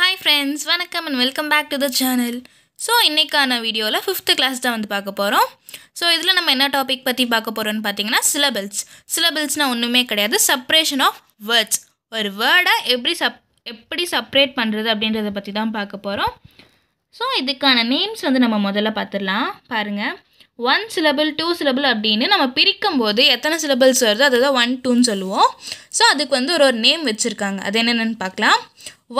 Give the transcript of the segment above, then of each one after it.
hi friends வணக்கம் and welcome back to the channel so இன்றைக்கான வீடியோவில் ஃபிஃப்த்து கிளாஸ் தான் வந்து பார்க்க போகிறோம் ஸோ இதில் நம்ம என்ன டாபிக் பற்றி பார்க்க போகிறோன்னு பார்த்தீங்கன்னா சிலபிள்ஸ் சிலபிள்ஸ்னால் ஒன்றுமே கிடையாது சப்ரேஷன் ஆஃப் வேர்ட்ஸ் ஒரு வேர்டை எப்படி சப் எப்படி செப்ரேட் பண்ணுறது அப்படின்றத பற்றி தான் பார்க்க போகிறோம் ஸோ இதுக்கான நேம்ஸ் வந்து நம்ம முதல்ல பார்த்துடலாம் பாருங்கள் ஒன் சிலபிள் டூ சிலபிள் அப்படின்னு நம்ம பிரிக்கும் போது எத்தனை சிலபிள்ஸ் வருதோ அதுதான் ஒன் டூன்னு சொல்லுவோம் ஸோ அதுக்கு வந்து ஒரு ஒரு நேம் வச்சுருக்காங்க அது என்னென்னு பார்க்கலாம்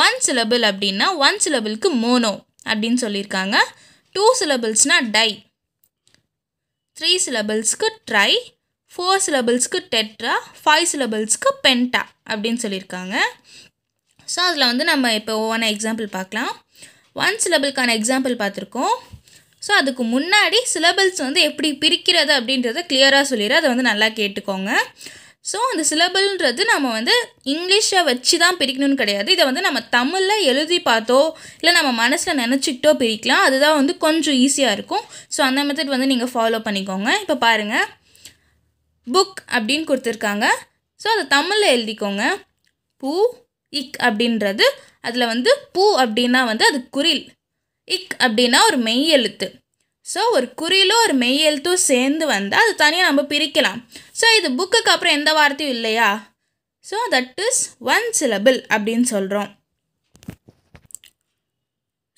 ஒன் சிலபிள் அப்படின்னா ஒன் சிலபிளுக்கு மோனோ அப்படின்னு சொல்லியிருக்காங்க டூ சிலபிள்ஸ்னா டை த்ரீ சிலபிள்ஸ்க்கு ட்ரை ஃபோர் சிலபிள்ஸ்க்கு டெட்ரா ஃபைவ் சிலபிள்ஸ்க்கு பென்டா அப்படின்னு சொல்லியிருக்காங்க ஸோ அதில் வந்து நம்ம இப்போ ஒவ்வொன்றா எக்ஸாம்பிள் பார்க்கலாம் ஒன் சிலபிள்க்கான எக்ஸாம்பிள் பார்த்துருக்கோம் ஸோ அதுக்கு முன்னாடி சிலபிள்ஸ் வந்து எப்படி பிரிக்கிறது அப்படின்றத கிளியராக சொல்லிடுறேன் அதை வந்து நல்லா கேட்டுக்கோங்க ஸோ அந்த சிலபல்ன்றது நம்ம வந்து இங்கிலீஷை வச்சு தான் பிரிக்கணும்னு கிடையாது இதை வந்து நம்ம தமிழில் எழுதி பார்த்தோ இல்லை நம்ம மனசில் நினச்சிக்கிட்டோ பிரிக்கலாம் அதுதான் வந்து கொஞ்சம் ஈஸியாக இருக்கும் ஸோ அந்த மெத்தட் வந்து நீங்கள் ஃபாலோ பண்ணிக்கோங்க இப்போ பாருங்கள் புக் அப்படின்னு கொடுத்துருக்காங்க ஸோ அதை தமிழில் எழுதிக்கோங்க பூ இக் அப்படின்றது அதில் வந்து பூ அப்படின்னா வந்து அது குரில் இக் அப்படின்னா ஒரு மெய் எழுத்து ஸோ ஒரு குறியிலும் ஒரு மெய்யெழுத்தும் சேர்ந்து வந்தால் அது தனியாக நம்ம பிரிக்கலாம் ஸோ இது புக்குக்கு அப்புறம் எந்த வார்த்தையும் இல்லையா so that is one syllable அப்படின்னு சொல்கிறோம்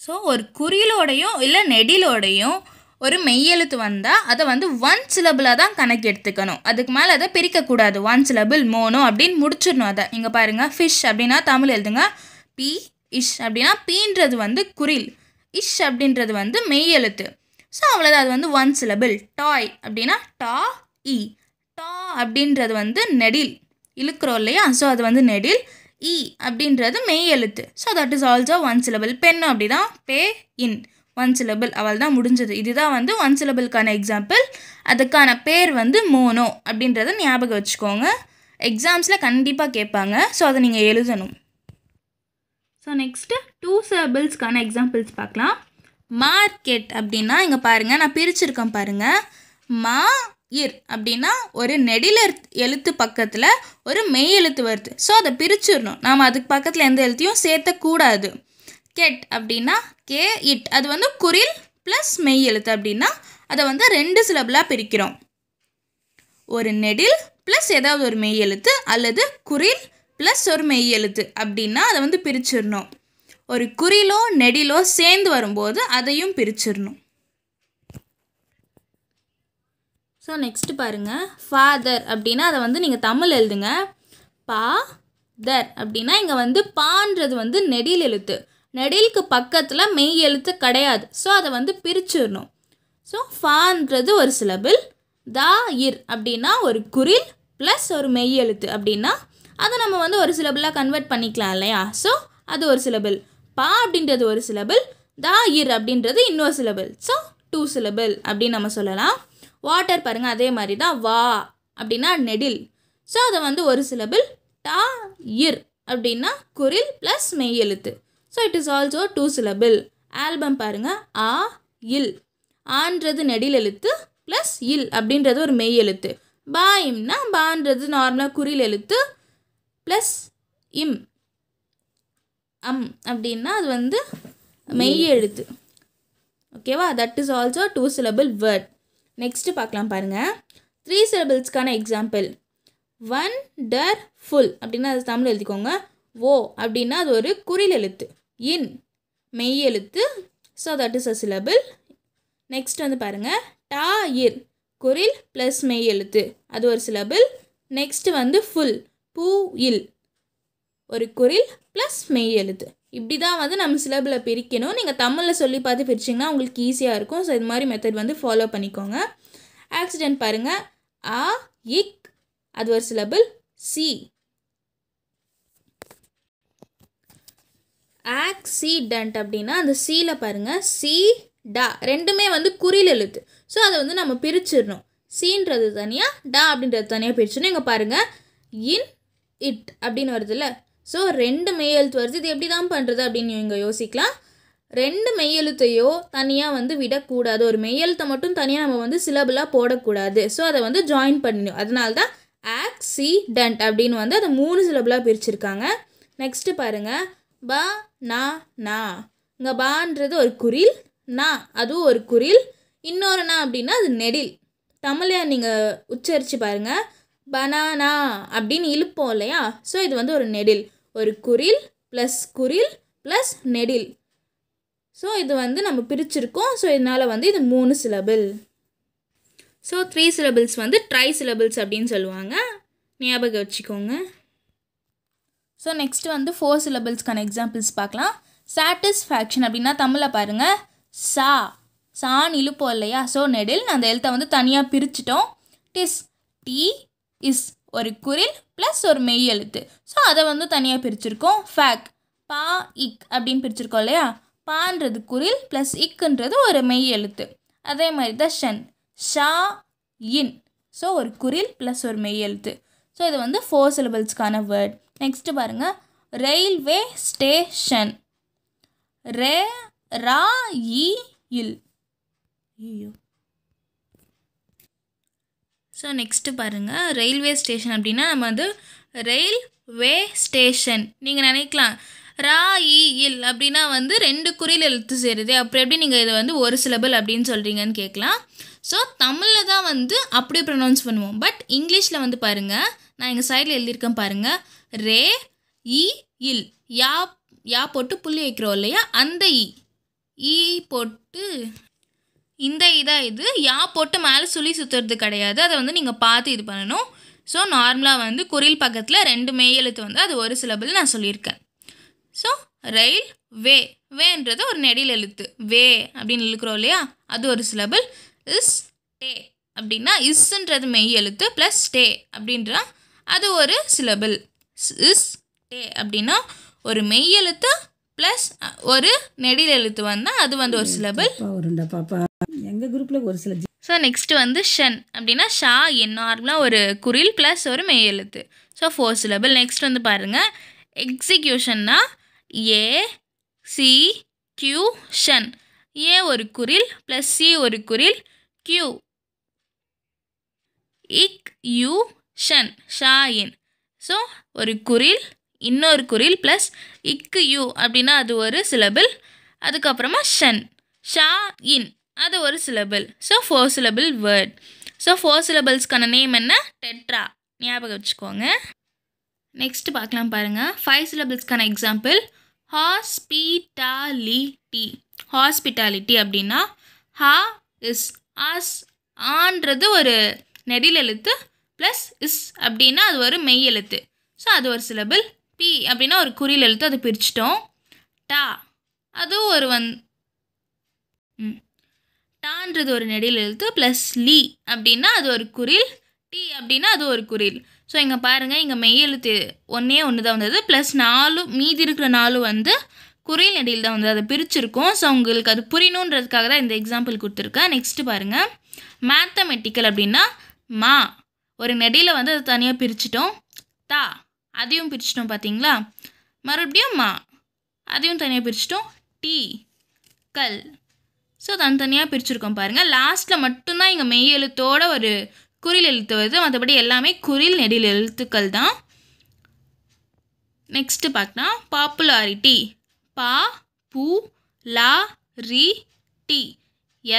ஸோ ஒரு குறியிலோடையும் இல்லை நெடிலோடையும் ஒரு மெய்யெழுத்து வந்தால் அதை வந்து ஒன் சிலபிளாக தான் கணக்கு எடுத்துக்கணும் அதுக்கு மேலே அதை பிரிக்கக்கூடாது ஒன் சிலபிள் மோனோ அப்படின்னு முடிச்சிடணும் அதை இங்கே பாருங்கள் ஃபிஷ் அப்படின்னா தமிழ் எழுதுங்க பி இஷ் அப்படின்னா பீன்றது வந்து குரில் இஷ் அப்படின்றது வந்து மெய்யெழுத்து ஸோ அவ்வளோதான் அது வந்து ஒன் சிலபிள் டாய் அப்படின்னா டா இ டா அப்படின்றது வந்து நெடில் இழுக்கிறோம் இல்லையா ஸோ அது வந்து நெடில் இ e அப்படின்றது மெய் எழுத்து so that is also one syllable pen அப்படி தான் பே இன் ஒன் சிலபிள் அவள் தான் முடிஞ்சது இதுதான் வந்து ஒன் சிலபிளுக்கான எக்ஸாம்பிள் அதுக்கான பேர் வந்து மோனோ அப்படின்றத ஞாபகம் வச்சுக்கோங்க எக்ஸாம்ஸில் கண்டிப்பாக கேட்பாங்க ஸோ அதை நீங்கள் எழுதணும் ஸோ நெக்ஸ்ட்டு டூ சிலபிள்ஸ்க்கான எக்ஸாம்பிள்ஸ் பார்க்கலாம் மார்க்கெட் அப்படின்னா இங்கே பாருங்கள் நான் பிரிச்சிருக்கேன் பாருங்கள் மா இர் அப்படின்னா ஒரு நெடில எழுத்து பக்கத்தில் ஒரு மெய் எழுத்து வருது ஸோ அதை பிரிச்சிடணும் நாம் அதுக்கு பக்கத்தில் எந்த எழுத்தையும் சேர்த்தக்கூடாது கெட் அப்படின்னா கே இட் அது வந்து குரில் ப்ளஸ் மெய் எழுத்து அப்படின்னா அதை வந்து ரெண்டு சிலபிளாக பிரிக்கிறோம் ஒரு நெடில் ப்ளஸ் ஏதாவது ஒரு மெய் எழுத்து அல்லது குரில் ப்ளஸ் ஒரு மெய் எழுத்து அப்படின்னா அதை வந்து பிரிச்சிடணும் ஒரு குறிலோ நெடிலோ சேர்ந்து வரும்போது அதையும் பிரிச்சிடணும் ஸோ நெக்ஸ்ட் பாருங்கள் ஃபாதர் அப்படின்னா அதை வந்து நீங்கள் தமிழ் எழுதுங்க பா தர் அப்படின்னா இங்கே வந்து பான்றது வந்து நெடில் எழுத்து நெடிலுக்கு பக்கத்தில் மெய் எழுத்து கிடையாது ஸோ அதை வந்து பிரிச்சிடணும் ஸோ ஃபான்றது ஒரு சிலபில் தா இர் அப்படின்னா ஒரு குரில் ப்ளஸ் ஒரு மெய் எழுத்து அப்படின்னா அதை நம்ம வந்து ஒரு சிலபிளாக கன்வெர்ட் பண்ணிக்கலாம் இல்லையா ஸோ அது ஒரு சிலபில் பா அப்படின்றது ஒரு சிலபிள் தா இர் அப்படின்றது இன்னொரு சிலபிள் ஸோ டூ சிலபிள் அப்படின்னு நம்ம சொல்லலாம் வாட்டர் பாருங்கள் அதே மாதிரி தான் வா அப்படின்னா நெடில் ஸோ அதை வந்து ஒரு சிலபிள் டா இர் அப்படின்னா குரில் ப்ளஸ் மெய் எழுத்து so it is also two syllable album பாருங்கள் ஆ இல் ஆன்றது நெடில் எழுத்து ப்ளஸ் இல் அப்படின்றது ஒரு மெய் எழுத்து பாயிம்னா பான்றது நார்மலாக குறில் எழுத்து ப்ளஸ் இம் அம் அப்படின்னா அது வந்து மெய் எழுத்து ஓகேவா that is also two syllable word next பார்க்கலாம் பாருங்கள் த்ரீ சிலபிள்ஸ்க்கான எக்ஸாம்பிள் ஒன் டர் ஃபுல் அப்படின்னா அது தமிழ் எழுதிக்கோங்க ஓ அப்படின்னா அது ஒரு குறில் எழுத்து இன் மெய் எழுத்து so that is a syllable next வந்து பாருங்கள் டா இர் குரில் ப்ளஸ் மெய் எழுத்து அது ஒரு சிலபிள் நெக்ஸ்ட் வந்து ஃபுல் பூ இல் ஒரு குரில் ப்ளஸ் மெய் எழுத்து இப்படி தான் வந்து நம்ம சிலபில் பிரிக்கணும் நீங்கள் தமிழில் சொல்லி பார்த்து பிரிச்சிங்கன்னா உங்களுக்கு ஈஸியாக இருக்கும் ஸோ இது மாதிரி மெத்தட் வந்து ஃபாலோ பண்ணிக்கோங்க ஆக்சிடென்ட் பாருங்கள் ஆ இக் அது ஒரு சிலபிள் சி ஆக்சிடென்ட் அப்படின்னா அந்த சீல பாருங்கள் சி டா ரெண்டுமே வந்து குறில் எழுத்து ஸோ அதை வந்து நம்ம பிரிச்சிடணும் சீன்றது தனியாக டா அப்படின்றது தனியாக பிரிச்சிடணும் இங்கே பாருங்கள் இன் இட் அப்படின்னு வருதுல்ல ஸோ ரெண்டு மெய்யெழுத்து வருது இது எப்படி தான் பண்ணுறது அப்படின்னு இவங்க யோசிக்கலாம் ரெண்டு மெய்யெழுத்தையோ தனியாக வந்து விடக்கூடாது ஒரு மெய்யெழுத்தை மட்டும் தனியாக நம்ம வந்து சிலபிளாக போடக்கூடாது ஸோ அதை வந்து ஜாயின் பண்ணணும் அதனால தான் ஆக்சிடென்ட் அப்படின்னு வந்து அதை மூணு சிலபிளாக பிரிச்சிருக்காங்க நெக்ஸ்ட்டு பாருங்கள் ப நா நா இங்கே பான்றது ஒரு குரில் நா அதுவும் ஒரு குரில் இன்னொரு நா அப்படின்னா அது நெடில் தமிழை நீங்கள் உச்சரித்து பாருங்கள் பனானா அப்படின்னு இழுப்போம் இல்லையா ஸோ இது வந்து ஒரு நெடில் ஒரு குரில் ப்ளஸ் குரில் ப்ளஸ் நெடில் ஸோ இது வந்து நம்ம பிரிச்சிருக்கோம் ஸோ இதனால் வந்து இது மூணு சிலபிள் ஸோ த்ரீ சிலபிள்ஸ் வந்து ட்ரை சிலபிள்ஸ் அப்படின்னு சொல்லுவாங்க ஞாபகம் வச்சுக்கோங்க ஸோ நெக்ஸ்ட் வந்து ஃபோர் சிலபிள்ஸ்க்கான எக்ஸாம்பிள்ஸ் பார்க்கலாம் சாட்டிஸ்ஃபேக்ஷன் அப்படின்னா தமிழில் பாருங்கள் சா சான் இழுப்போம் இல்லையா ஸோ நெடில் அந்த எழுத்தை வந்து தனியாக பிரிச்சிட்டோம் டிஸ் டி இஸ் ஒரு குரில் ப்ளஸ் ஒரு மெய் எழுத்து ஸோ அதை வந்து தனியாக பிரிச்சிருக்கோம் ஃபேக் பா இக் அப்படின்னு பிரிச்சிருக்கோம் இல்லையா பான்றது குரில் ப்ளஸ் இக்குன்றது ஒரு மெய் எழுத்து அதே மாதிரி தான் ஷன் ஷா இன் ஸோ ஒரு குரில் ப்ளஸ் ஒரு மெய் எழுத்து ஸோ இது வந்து ஃபோர் சிலபிள்ஸ்க்கான வேர்ட் நெக்ஸ்ட்டு பாருங்கள் ரயில்வே ஸ்டேஷன் ரே ரா இல் ஐயோ ஸோ நெக்ஸ்ட்டு பாருங்கள் ரயில்வே ஸ்டேஷன் அப்படின்னா நம்ம வந்து ரயில்வே ஸ்டேஷன் நீங்கள் நினைக்கலாம் ரா இல் அப்படின்னா வந்து ரெண்டு குறியில் எழுத்து சேருது அப்புறம் எப்படி நீங்கள் இதை வந்து ஒரு சிலபல் அப்படின்னு சொல்கிறீங்கன்னு கேட்கலாம் ஸோ தமிழில் தான் வந்து அப்படி ப்ரொனவுன்ஸ் பண்ணுவோம் பட் இங்கிலீஷில் வந்து பாருங்கள் நான் எங்கள் சைடில் எழுதியிருக்கேன் பாருங்கள் ரே இ இல் யா யா போட்டு புள்ளி வைக்கிறோம் இல்லையா அந்த இ ஈ போட்டு இந்த இதாக இது யா போட்டு மேலே சுழி சுற்றுறது கிடையாது அதை வந்து நீங்கள் பார்த்து இது பண்ணணும் ஸோ நார்மலாக வந்து குரில் பக்கத்தில் ரெண்டு மெய்யெழுத்து வந்து அது ஒரு சிலபில் நான் சொல்லியிருக்கேன் ஸோ ரயில் வே வேன்றது ஒரு நெடில் எழுத்து வே அப்படின்னு இழுக்கிறோம் இல்லையா அது ஒரு சிலபில் இஸ் டே அப்படின்னா இஸ்ன்றது மெய் எழுத்து ப்ளஸ் டே அப்படின்றா அது ஒரு சிலபில் இஸ் டே அப்படின்னா ஒரு மெய் எழுத்து ப்ளஸ் ஒரு நெடில் எழுத்து வந்தால் அது வந்து ஒரு பாப்பா எங்கள் குரூப்பில் ஒரு சில ஸோ நெக்ஸ்ட்டு வந்து ஷன் அப்படின்னா ஷா என் நார்மலாக ஒரு குரில் ப்ளஸ் ஒரு மெய் எழுத்து ஸோ ஃபோர் சிலபிள் நெக்ஸ்ட் வந்து பாருங்கள் எக்ஸிக்யூஷன்னா ஏ சி கியூ ஷன் ஏ ஒரு குரில் ப்ளஸ் சி ஒரு குரில் கியூ இக் யூ ஷன் ஷா இன் ஸோ ஒரு குரில் இன்னொரு குரில் ப்ளஸ் இக்கு யூ அப்படின்னா அது ஒரு சிலபிள் அதுக்கப்புறமா ஷன் ஷா இன் அது ஒரு சிலபிள் so four syllable word so four சிலபிள்ஸ்க்கான நேம் என்ன டெட்ரா ஞாபகம் வச்சுக்கோங்க நெக்ஸ்ட் பார்க்கலாம் பாருங்கள் ஃபைவ் சிலபிள்ஸ்க்கான எக்ஸாம்பிள் ஹாஸ்பிட்டாலிட்டி ஹாஸ்பிட்டாலிட்டி அப்படின்னா ஹா இஸ் ஆஸ் ஆன்றது ஒரு நெடில் எழுத்து ப்ளஸ் இஸ் அப்படின்னா அது ஒரு மெய் எழுத்து ஸோ அது ஒரு சிலபிள் பி அப்படின்னா ஒரு குறியில் எழுத்து அதை பிரிச்சிட்டோம் டா அதுவும் ஒரு வந் ம் டான்றது ஒரு நெடில் எழுத்து ப்ளஸ் லீ அப்படின்னா அது ஒரு குறில் டி அப்படின்னா அது ஒரு குறில் ஸோ இங்கே பாருங்கள் இங்கே மெய் எழுத்து ஒன்றே ஒன்று தான் வந்தது ப்ளஸ் நாலு மீதி இருக்கிற நாலு வந்து குரில் நெடியில் தான் வந்து அதை பிரிச்சிருக்கோம் ஸோ உங்களுக்கு அது புரியணுன்றதுக்காக தான் இந்த எக்ஸாம்பிள் கொடுத்துருக்கேன் நெக்ஸ்ட்டு பாருங்கள் மேத்தமெட்டிக்கல் அப்படின்னா மா ஒரு நெடியில் வந்து அதை தனியாக பிரிச்சிட்டோம் தா அதையும் பிரிச்சிட்டோம் பார்த்தீங்களா மறுபடியும் மா அதையும் தனியாக பிரிச்சிட்டோம் டீ கல் ஸோ தனித்தனியாக பிரிச்சுருக்கோம் பாருங்கள் லாஸ்ட்டில் மட்டும்தான் இங்கே மெய் எழுத்தோட ஒரு குரில் எழுத்து வருது மற்றபடி எல்லாமே குறில் நெடில் எழுத்துக்கள் தான் நெக்ஸ்ட்டு பார்த்தா பாப்புலாரிட்டி பா பூ லா ரி டி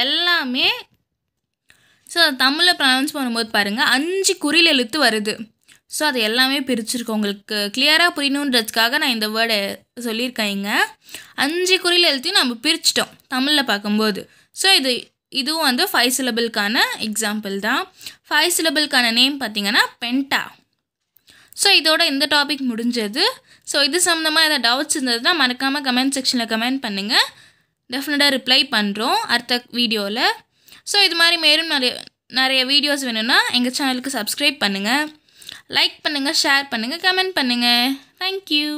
எல்லாமே ஸோ தமிழில் ப்ரனவுன்ஸ் பண்ணும்போது பாருங்கள் அஞ்சு குறில் எழுத்து வருது ஸோ அது எல்லாமே பிரிச்சிருக்கோம் உங்களுக்கு கிளியராக புரியணுன்றதுக்காக நான் இந்த வேர்டை இங்கே அஞ்சு குறியில் எழுத்தையும் நம்ம பிரிச்சிட்டோம் தமிழில் பார்க்கும்போது ஸோ இது இதுவும் வந்து ஃபைவ் சிலபிள்கான எக்ஸாம்பிள் தான் ஃபைவ் சிலபிள்கான நேம் பார்த்தீங்கன்னா பென்டா ஸோ இதோட இந்த டாபிக் முடிஞ்சது ஸோ இது சம்மந்தமாக எதாவது டவுட்ஸ் இருந்ததுன்னா மறக்காமல் கமெண்ட் செக்ஷனில் கமெண்ட் பண்ணுங்கள் டெஃபினட்டாக ரிப்ளை பண்ணுறோம் அடுத்த வீடியோவில் ஸோ இது மாதிரி மேலும் நிறைய நிறைய வீடியோஸ் வேணும்னா எங்கள் சேனலுக்கு சப்ஸ்கிரைப் பண்ணுங்கள் லைக் பண்ணுங்கள் ஷேர் பண்ணுங்கள் கமெண்ட் பண்ணுங்கள் தேங்க்யூ